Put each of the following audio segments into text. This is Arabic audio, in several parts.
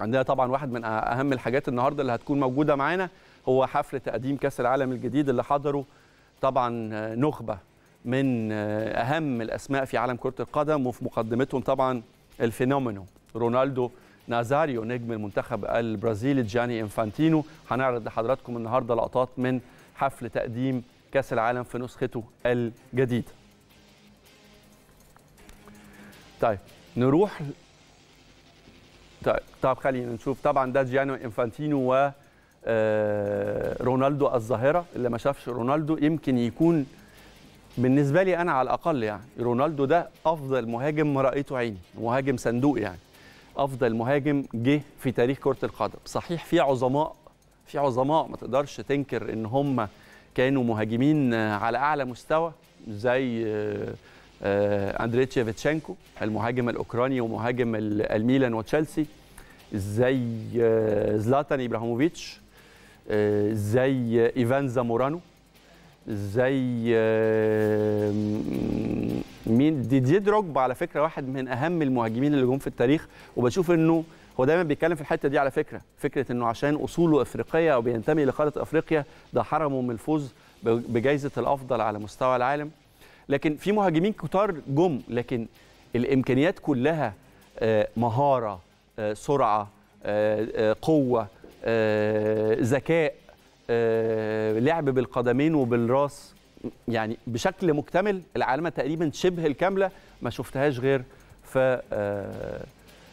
عندنا طبعا واحد من اهم الحاجات النهارده اللي هتكون موجوده معانا هو حفل تقديم كاس العالم الجديد اللي حضره طبعا آه، نخبه من آه، اهم الاسماء في عالم كره القدم وفي مقدمتهم طبعا الفينومينو رونالدو نازاريو نجم المنتخب البرازيلي جاني انفانتينو هنعرض لحضراتكم النهارده لقطات من حفل تقديم كاس العالم في نسخته الجديده. طيب نروح طيب طب خلينا نشوف طبعا ده جيانو انفانتينو و آه، رونالدو الظاهره اللي ما شافش رونالدو يمكن يكون بالنسبه لي انا على الاقل يعني رونالدو ده افضل مهاجم رايته عيني مهاجم صندوق يعني افضل مهاجم جه في تاريخ كره القدم صحيح في عظماء في عظماء ما تقدرش تنكر ان هم كانوا مهاجمين على اعلى مستوى زي آه، آه، اندري تشيفتشينكو المهاجم الاوكراني ومهاجم الميلان وتشيلسي زي آه، زلاتان ابراهيموفيتش آه، زي ايفان زامورانو زي مين ديدي دروجبا على فكره واحد من اهم المهاجمين اللي جم في التاريخ وبشوف انه هو دايما بيتكلم في الحته دي على فكره فكره انه عشان اصوله افريقيه او بينتمي لقاره افريقيا ده حرمه من الفوز بجائزه الافضل على مستوى العالم لكن في مهاجمين كتار جم لكن الامكانيات كلها آه، مهاره آه، سرعه آه، قوه ذكاء لعب بالقدمين وبالراس يعني بشكل مكتمل العالمه تقريبا شبه الكامله ما شفتهاش غير في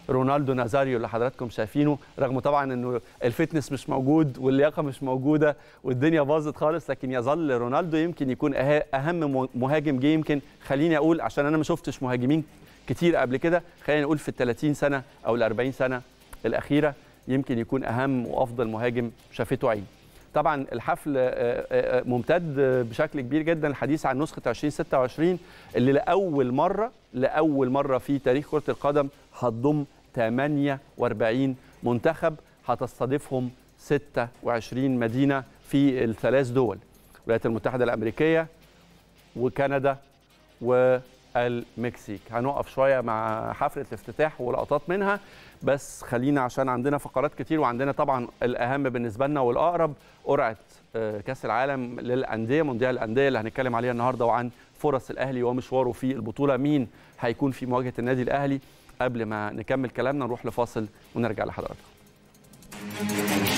رونالدو نازاريو اللي حضراتكم شايفينه رغم طبعا انه الفتنس مش موجود واللياقه مش موجوده والدنيا باظت خالص لكن يظل رونالدو يمكن يكون أه-، اهم مهاجم جه يمكن خليني اقول عشان انا ما شفتش مهاجمين كتير قبل كده خلينا نقول في ال 30 سنه او ال 40 سنه الاخيره يمكن يكون اهم وافضل مهاجم شافته عين طبعا الحفل آه، آه، ممتد بشكل كبير جدا الحديث عن نسخه 2026 اللي لاول مره لاول مره في تاريخ كره القدم هتضم 48 منتخب هتستضيفهم 26 مدينة في الثلاث دول الولايات المتحدة الأمريكية وكندا والمكسيك هنقف شوية مع حفلة الافتتاح ولقطات منها بس خلينا عشان عندنا فقرات كتير وعندنا طبعا الأهم بالنسبة لنا والأقرب قرعة آه، كأس العالم للأندية مونديال الأندية اللي هنتكلم عليها النهاردة وعن فرص الأهلي ومشواره في البطولة مين هيكون في مواجهة النادي الأهلي قبل ما نكمل كلامنا نروح لفاصل ونرجع لحضراتكم